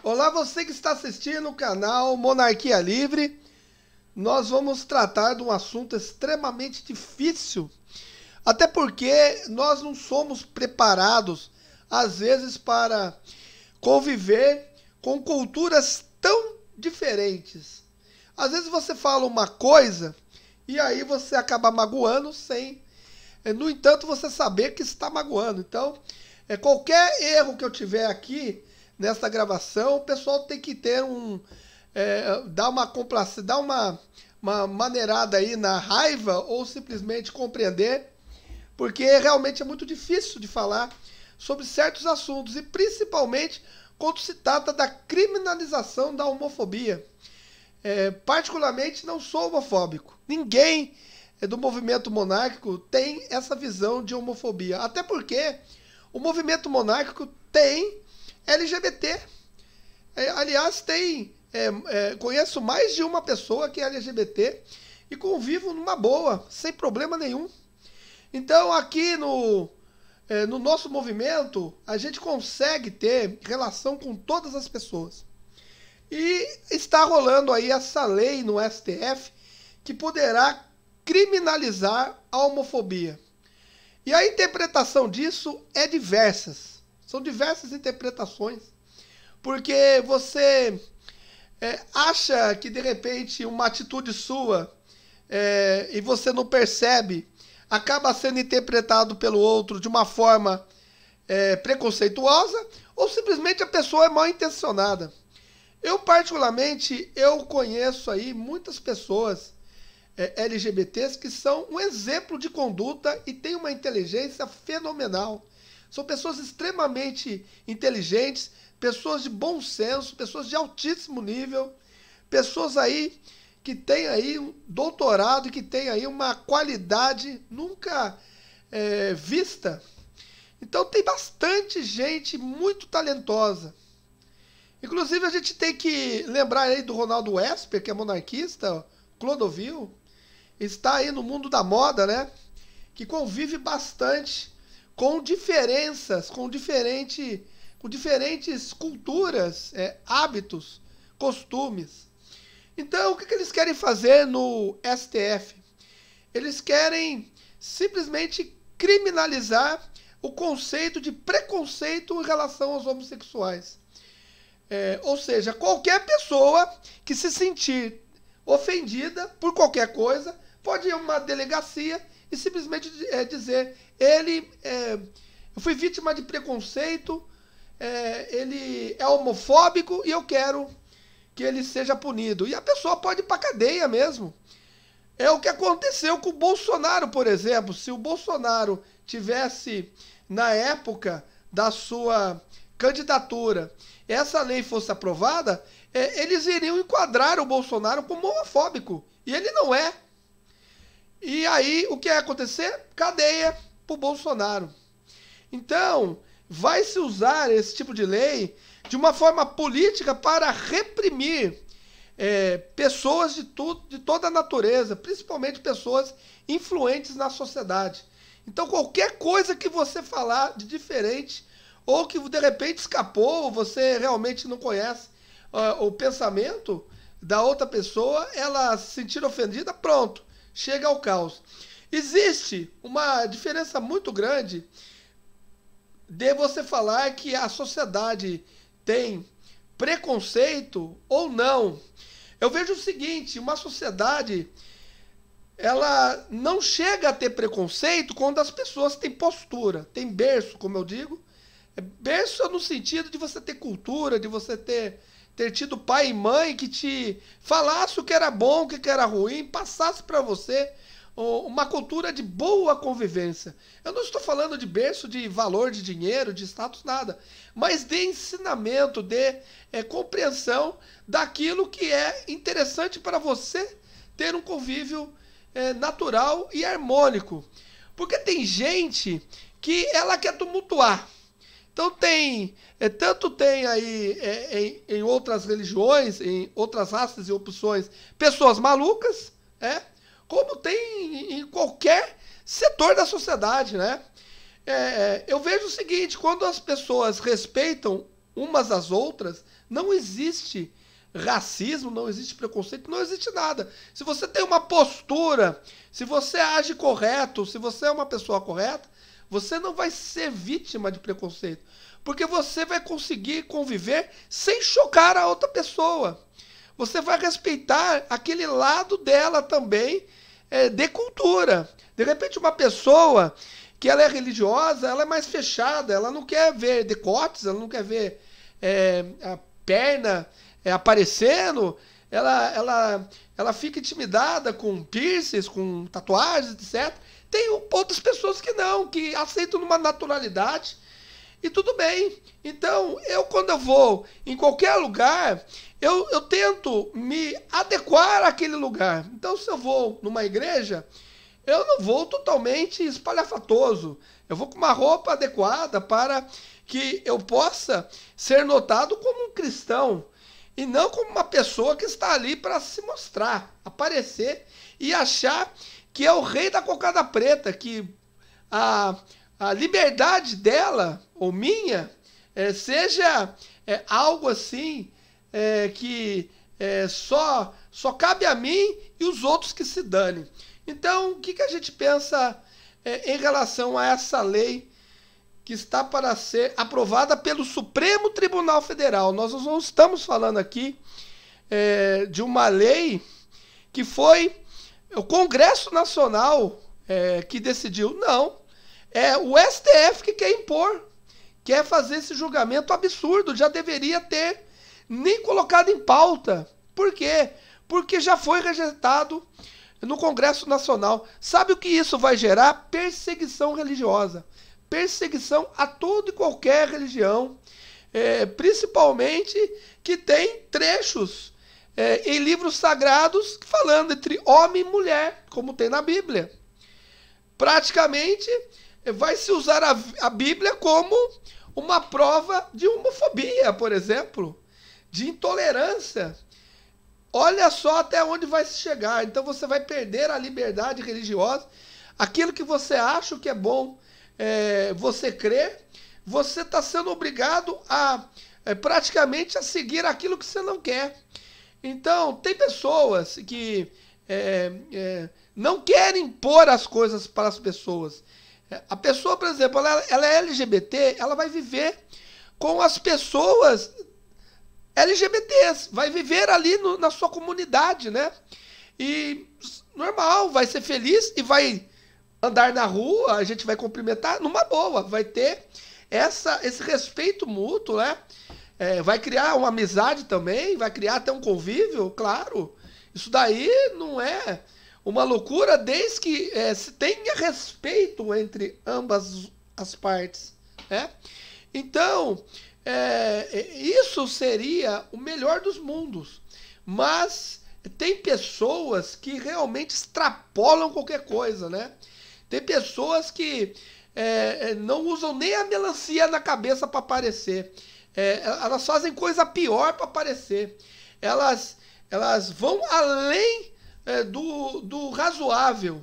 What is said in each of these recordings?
Olá, você que está assistindo o canal Monarquia Livre. Nós vamos tratar de um assunto extremamente difícil, até porque nós não somos preparados, às vezes, para conviver com culturas tão diferentes. Às vezes você fala uma coisa e aí você acaba magoando sem, eh, no entanto, você saber que está magoando. Então, é, qualquer erro que eu tiver aqui nesta gravação, o pessoal tem que ter um. É, dar uma complacência, dar uma, uma maneirada aí na raiva ou simplesmente compreender, porque realmente é muito difícil de falar sobre certos assuntos e principalmente quando se trata da criminalização da homofobia. É, particularmente, não sou homofóbico. Ninguém é, do movimento monárquico tem essa visão de homofobia. Até porque o movimento monárquico tem LGBT. É, aliás, tem. É, é, conheço mais de uma pessoa que é LGBT e convivo numa boa, sem problema nenhum. Então, aqui no, é, no nosso movimento, a gente consegue ter relação com todas as pessoas. E está rolando aí essa lei no STF que poderá criminalizar a homofobia. E a interpretação disso é diversas. São diversas interpretações. Porque você é, acha que de repente uma atitude sua é, e você não percebe, acaba sendo interpretado pelo outro de uma forma é, preconceituosa ou simplesmente a pessoa é mal intencionada. Eu particularmente eu conheço aí muitas pessoas é, LGBTs que são um exemplo de conduta e têm uma inteligência fenomenal são pessoas extremamente inteligentes, pessoas de bom senso, pessoas de altíssimo nível, pessoas aí que têm aí um doutorado, que têm aí uma qualidade nunca é, vista. Então tem bastante gente muito talentosa. Inclusive a gente tem que lembrar aí do Ronaldo Esper, que é monarquista, Clodovil, está aí no mundo da moda, né? Que convive bastante com diferenças, com diferente, com diferentes culturas, é, hábitos, costumes. Então, o que, que eles querem fazer no STF? Eles querem simplesmente criminalizar o conceito de preconceito em relação aos homossexuais. É, ou seja, qualquer pessoa que se sentir ofendida por qualquer coisa pode ir a uma delegacia e simplesmente é, dizer: ele. É, eu fui vítima de preconceito, é, ele é homofóbico e eu quero que ele seja punido. E a pessoa pode ir para cadeia mesmo. É o que aconteceu com o Bolsonaro, por exemplo. Se o Bolsonaro tivesse, na época da sua candidatura, essa lei fosse aprovada, é, eles iriam enquadrar o Bolsonaro como homofóbico. E ele não é. E aí, o que vai acontecer? Cadeia pro Bolsonaro. Então, vai se usar esse tipo de lei de uma forma política para reprimir é, pessoas de, tu, de toda a natureza, principalmente pessoas influentes na sociedade. Então, qualquer coisa que você falar de diferente, ou que de repente escapou, ou você realmente não conhece uh, o pensamento da outra pessoa, ela se sentir ofendida, pronto chega ao caos. Existe uma diferença muito grande de você falar que a sociedade tem preconceito ou não. Eu vejo o seguinte, uma sociedade ela não chega a ter preconceito quando as pessoas têm postura, têm berço, como eu digo. É berço no sentido de você ter cultura, de você ter ter tido pai e mãe que te falasse o que era bom, o que era ruim, passasse para você uma cultura de boa convivência. Eu não estou falando de berço, de valor, de dinheiro, de status, nada, mas de ensinamento, de é, compreensão daquilo que é interessante para você ter um convívio é, natural e harmônico. Porque tem gente que ela quer tumultuar. Então tem, é, tanto tem aí é, em, em, outras religiões, em outras raças e opções, pessoas malucas, é, como tem em, em qualquer setor da sociedade, né? É, é, eu vejo o seguinte, quando as pessoas respeitam umas às outras, não existe racismo, não existe preconceito, não existe nada. Se você tem uma postura, se você age correto, se você é uma pessoa correta, você não vai ser vítima de preconceito. Porque você vai conseguir conviver sem chocar a outra pessoa. Você vai respeitar aquele lado dela também é, de cultura. De repente, uma pessoa que ela é religiosa, ela é mais fechada, ela não quer ver decotes, ela não quer ver é, a perna é, aparecendo, ela, ela, ela fica intimidada com piercings, com tatuagens, etc. Tem outras pessoas que não, que aceitam numa naturalidade e tudo bem. Então, eu quando eu vou em qualquer lugar, eu, eu tento me adequar àquele lugar. Então, se eu vou numa igreja, eu não vou totalmente espalhafatoso. Eu vou com uma roupa adequada para que eu possa ser notado como um cristão e não como uma pessoa que está ali para se mostrar, aparecer e achar que é o rei da cocada preta, que a, a liberdade dela ou minha é, seja é, algo assim é, que é, só, só cabe a mim e os outros que se danem. Então, o que, que a gente pensa é, em relação a essa lei que está para ser aprovada pelo Supremo Tribunal Federal? Nós não estamos falando aqui é, de uma lei que foi o Congresso Nacional é, que decidiu. Não. É o STF que quer impor, quer fazer esse julgamento absurdo. Já deveria ter nem colocado em pauta. Por quê? Porque já foi rejeitado no Congresso Nacional. Sabe o que isso vai gerar? Perseguição religiosa. Perseguição a toda e qualquer religião, é, principalmente que tem trechos é, em livros sagrados falando entre homem e mulher, como tem na Bíblia. Praticamente, vai se usar a, a Bíblia como uma prova de homofobia, por exemplo, de intolerância. Olha só até onde vai se chegar. Então você vai perder a liberdade religiosa. Aquilo que você acha que é bom é, você crer, você está sendo obrigado a é, praticamente a seguir aquilo que você não quer. Então, tem pessoas que é, é, não querem impor as coisas para as pessoas. É, a pessoa, por exemplo, ela, ela é LGBT, ela vai viver com as pessoas LGBTs, vai viver ali no, na sua comunidade, né? E normal, vai ser feliz e vai andar na rua, a gente vai cumprimentar numa boa, vai ter essa, esse respeito mútuo, né? É, vai criar uma amizade também, vai criar até um convívio, claro. Isso daí não é uma loucura desde que é, se tenha respeito entre ambas as partes. Né? Então, é, é isso seria o melhor dos mundos. Mas tem pessoas que realmente extrapolam qualquer coisa, né? Tem pessoas que é, é, não usam nem a melancia na cabeça para aparecer. É, elas fazem coisa pior para aparecer. Elas, elas vão além é, do, do razoável.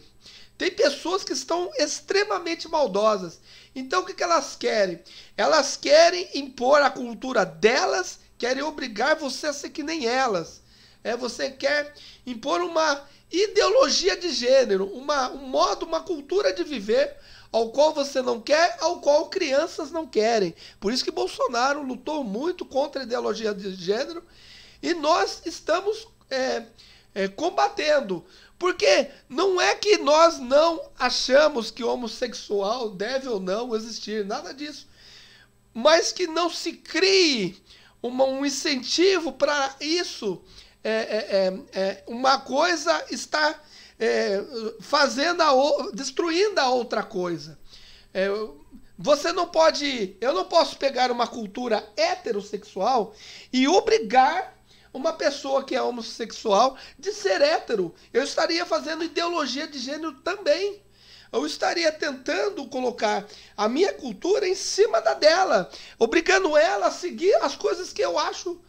Tem pessoas que estão extremamente maldosas. Então o que, que elas querem? Elas querem impor a cultura delas, querem obrigar você a ser que nem elas. É, você quer impor uma ideologia de gênero, uma, um modo, uma cultura de viver ao qual você não quer, ao qual crianças não querem. Por isso que Bolsonaro lutou muito contra a ideologia de gênero e nós estamos é, é, combatendo. Porque não é que nós não achamos que homossexual deve ou não existir, nada disso. Mas que não se crie uma, um incentivo para isso. É, é, é, é, uma coisa está é, fazendo a ou, destruindo a outra coisa. É, você não pode, eu não posso pegar uma cultura heterossexual e obrigar uma pessoa que é homossexual de ser hétero. Eu estaria fazendo ideologia de gênero também. Eu estaria tentando colocar a minha cultura em cima da dela, obrigando ela a seguir as coisas que eu acho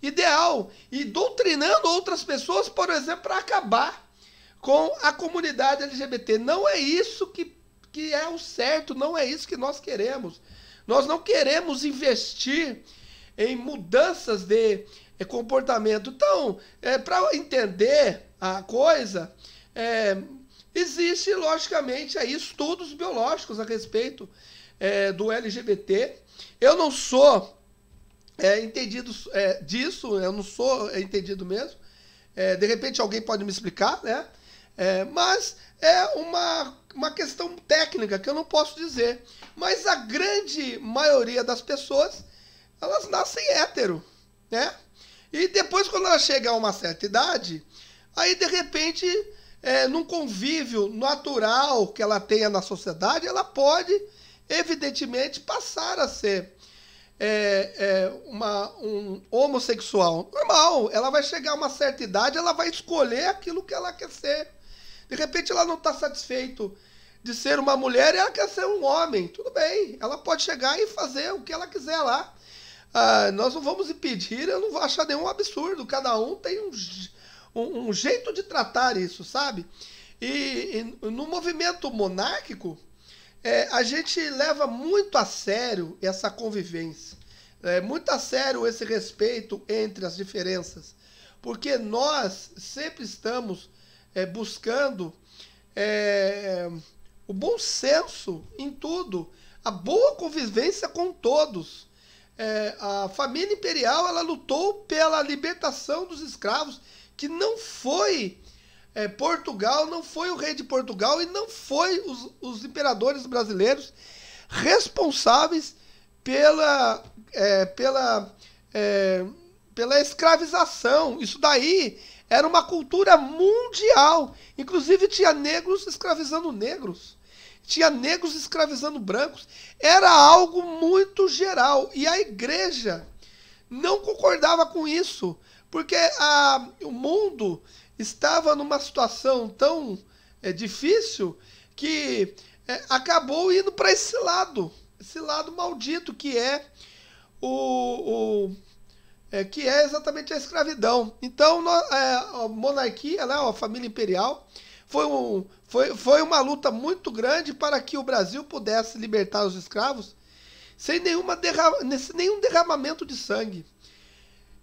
ideal e doutrinando outras pessoas, por exemplo, para acabar com a comunidade LGBT. Não é isso que, que é o certo, não é isso que nós queremos. Nós não queremos investir em mudanças de eh, comportamento. Então, é, eh, para entender a coisa, é, existe, logicamente, aí estudos biológicos a respeito é, do LGBT. Eu não sou é, entendido é, disso, eu não sou entendido mesmo. de repente alguém pode me explicar, né? É, mas é uma, uma questão técnica que eu não posso dizer. Mas a grande maioria das pessoas, elas nascem hétero, né? E depois, quando ela chega a uma certa idade, aí de repente, é, num convívio natural que ela tenha na sociedade, ela pode, evidentemente, passar a ser é, é, uma, um homossexual. Normal, ela vai chegar a uma certa idade, ela vai escolher aquilo que ela quer ser. De repente ela não está satisfeito de ser uma mulher e ela quer ser um homem. Tudo bem, ela pode chegar e fazer o que ela quiser lá. Ah, nós não vamos impedir, eu não vou achar nenhum absurdo. Cada um tem um, um, um jeito de tratar isso, sabe? E, e no movimento monárquico, é, a gente leva muito a sério essa convivência, é, muito a sério esse respeito entre as diferenças, porque nós sempre estamos é, buscando é, o bom senso em tudo, a boa convivência com todos. É, a família imperial ela lutou pela libertação dos escravos, que não foi é, Portugal, não foi o rei de Portugal e não foi os, os imperadores brasileiros responsáveis pela, é, pela, é, pela escravização. Isso daí era uma cultura mundial. Inclusive tinha negros escravizando negros. Tinha negros escravizando brancos. Era algo muito geral. E a igreja não concordava com isso. Porque a, o mundo estava numa situação tão é, difícil que é, acabou indo para esse lado. Esse lado maldito que é o, o é, que é exatamente a escravidão. Então, no, é, a monarquia, né, a família imperial, foi, um, foi, foi uma luta muito grande para que o Brasil pudesse libertar os escravos sem nenhuma derra nenhum derramamento de sangue.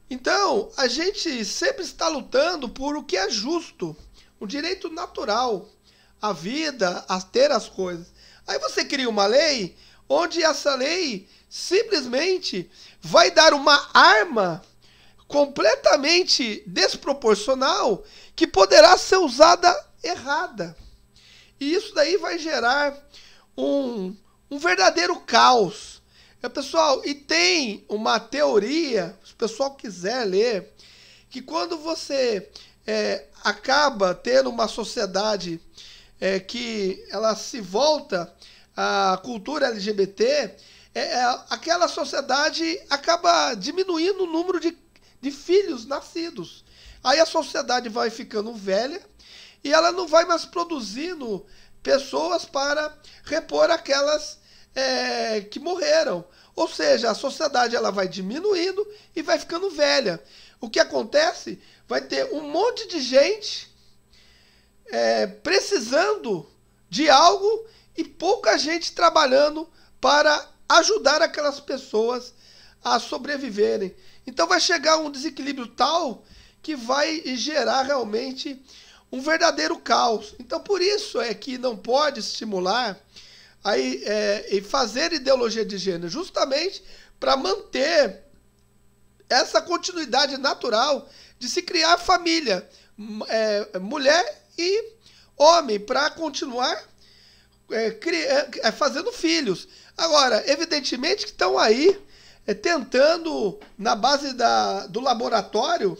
Então, a gente sempre está lutando por o que é justo, o direito natural, a vida, a ter as coisas. Aí você cria uma lei onde essa lei simplesmente vai dar uma arma completamente desproporcional que poderá ser usada errada. E isso daí vai gerar um, um verdadeiro caos. É, pessoal, e tem uma teoria, se o pessoal quiser ler, que quando você é, acaba tendo uma sociedade é, que ela se volta à cultura LGBT, é, é, aquela sociedade acaba diminuindo o número de, de filhos nascidos. Aí a sociedade vai ficando velha e ela não vai mais produzindo pessoas para repor aquelas é, que morreram. Ou seja, a sociedade ela vai diminuindo e vai ficando velha. O que acontece? Vai ter um monte de gente é, precisando de algo e pouca gente trabalhando para ajudar aquelas pessoas a sobreviverem. Então vai chegar um desequilíbrio tal que vai gerar realmente um verdadeiro caos. Então por isso é que não pode estimular aí, é, e fazer ideologia de gênero, justamente para manter essa continuidade natural de se criar família, é, mulher e homem, para continuar é, criar, é, é, fazendo filhos. Agora, evidentemente que estão aí é, tentando, na base da, do laboratório,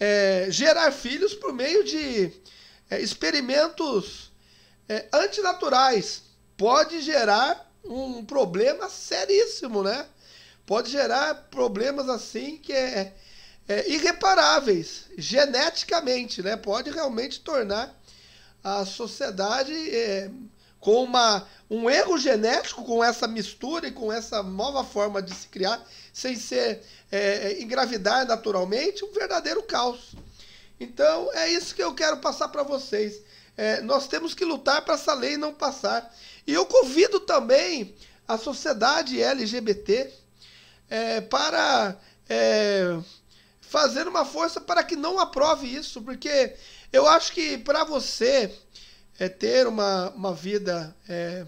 é, gerar filhos por meio de é, experimentos é, antinaturais. Pode gerar um problema seríssimo, né? Pode gerar problemas assim que é, é irreparáveis geneticamente, né? Pode realmente tornar a sociedade é, com uma, um erro genético, com essa mistura e com essa nova forma de se criar, sem ser é, é engravidar naturalmente, um verdadeiro caos. Então é isso que eu quero passar para vocês. É, nós temos que lutar para essa lei não passar. E eu convido também a sociedade LGBT é, para é, fazer uma força para que não aprove isso, porque eu acho que para você é, ter uma, uma vida é,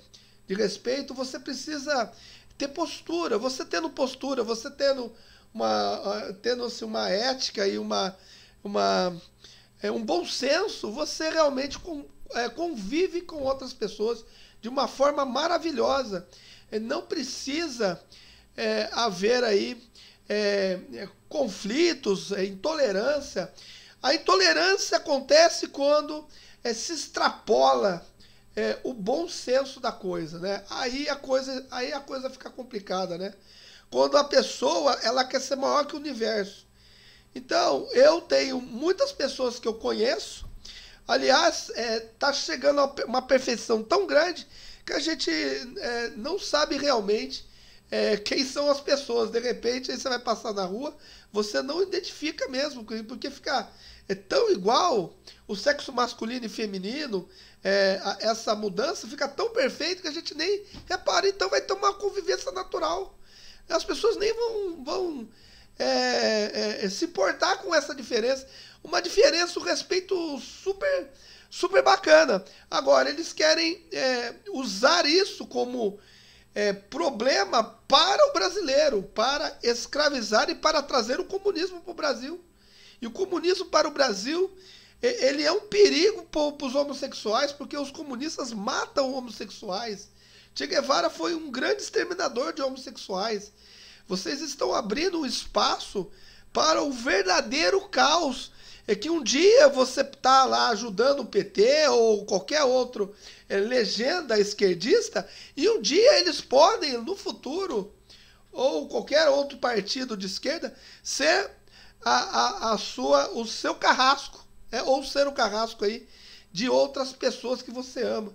de respeito, você precisa ter postura. Você tendo postura, você tendo uma, tendo assim, uma ética e uma, uma, é, um bom senso, você realmente com, é, convive com outras pessoas de uma forma maravilhosa. É, não precisa é, haver aí conflitos, intolerância a intolerância acontece quando é, se extrapola é, o bom senso da coisa, né? Aí a coisa, aí a coisa fica complicada, né? Quando a pessoa ela quer ser maior que o universo. Então eu tenho muitas pessoas que eu conheço. Aliás, está eh, chegando a uma perfeição tão grande que a gente não sabe realmente é, quem são as pessoas. De repente, aí você vai passar na rua, você não identifica mesmo, porque fica é tão igual o sexo masculino e feminino, é, a, essa mudança fica tão perfeita que a gente nem repara. Então vai ter uma convivência natural. As pessoas nem vão, vão é, é, é se portar com essa diferença. Uma diferença, um respeito super, super bacana. Agora, eles querem é, usar isso como é, problema para o brasileiro, para escravizar e para trazer o comunismo para o Brasil. E o comunismo para o Brasil, ele é um perigo para os homossexuais, porque os comunistas matam homossexuais. Che Guevara foi um grande exterminador de homossexuais. Vocês estão abrindo um espaço para o verdadeiro caos é que um dia você está lá ajudando o PT ou qualquer outro é, legenda esquerdista e um dia eles podem, no futuro, ou qualquer outro partido de esquerda, ser a, a, a sua, o seu carrasco, é, ou ser o carrasco aí de outras pessoas que você ama.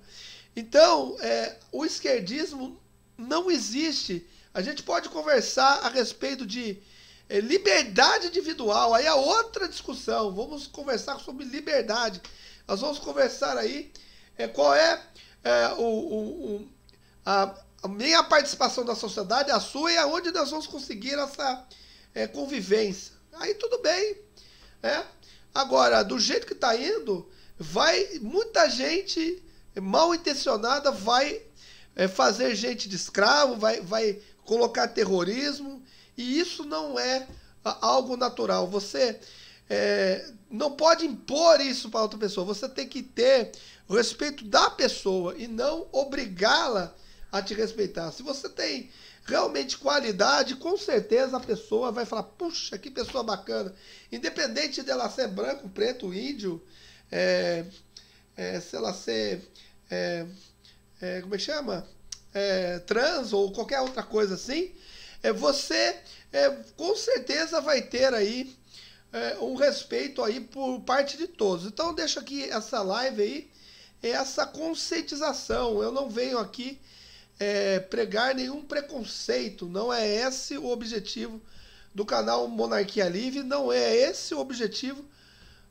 Então, é, o esquerdismo não existe. A gente pode conversar a respeito de é liberdade individual, aí é outra discussão. Vamos conversar sobre liberdade. Nós vamos conversar aí é, qual é, é o, o, o a, a, minha participação da sociedade, a sua, e aonde nós vamos conseguir essa é, convivência. Aí tudo bem. Né? Agora, do jeito que está indo, vai muita gente mal intencionada vai é, fazer gente de escravo, vai, vai colocar terrorismo, e isso não é ah, algo natural. Você é, não pode impor isso para outra pessoa. Você tem que ter o respeito da pessoa e não obrigá-la a te respeitar. Se você tem realmente qualidade, com certeza a pessoa vai falar: puxa, que pessoa bacana. Independente dela ser branco, preto, índio, é, é, se ela ser. É, é como é que chama? É, trans ou qualquer outra coisa assim é, você é, com certeza vai ter aí é, um respeito aí por parte de todos. Então deixa aqui essa live aí, é essa conscientização. Eu não venho aqui é, pregar nenhum preconceito, não é esse o objetivo do canal Monarquia Livre, não é esse o objetivo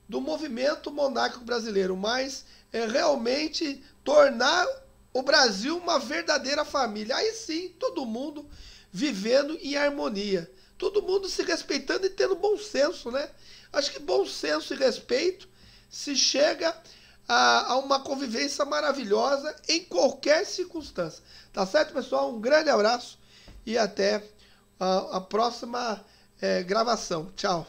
do movimento monárquico brasileiro, mas é realmente tornar o Brasil uma verdadeira família. Aí sim, todo mundo vivendo em harmonia. Todo mundo se respeitando e tendo bom senso, né? Acho que bom senso e respeito se chega a, a uma convivência maravilhosa em qualquer circunstância. Tá certo, pessoal? Um grande abraço e até a, a próxima é, gravação. Tchau.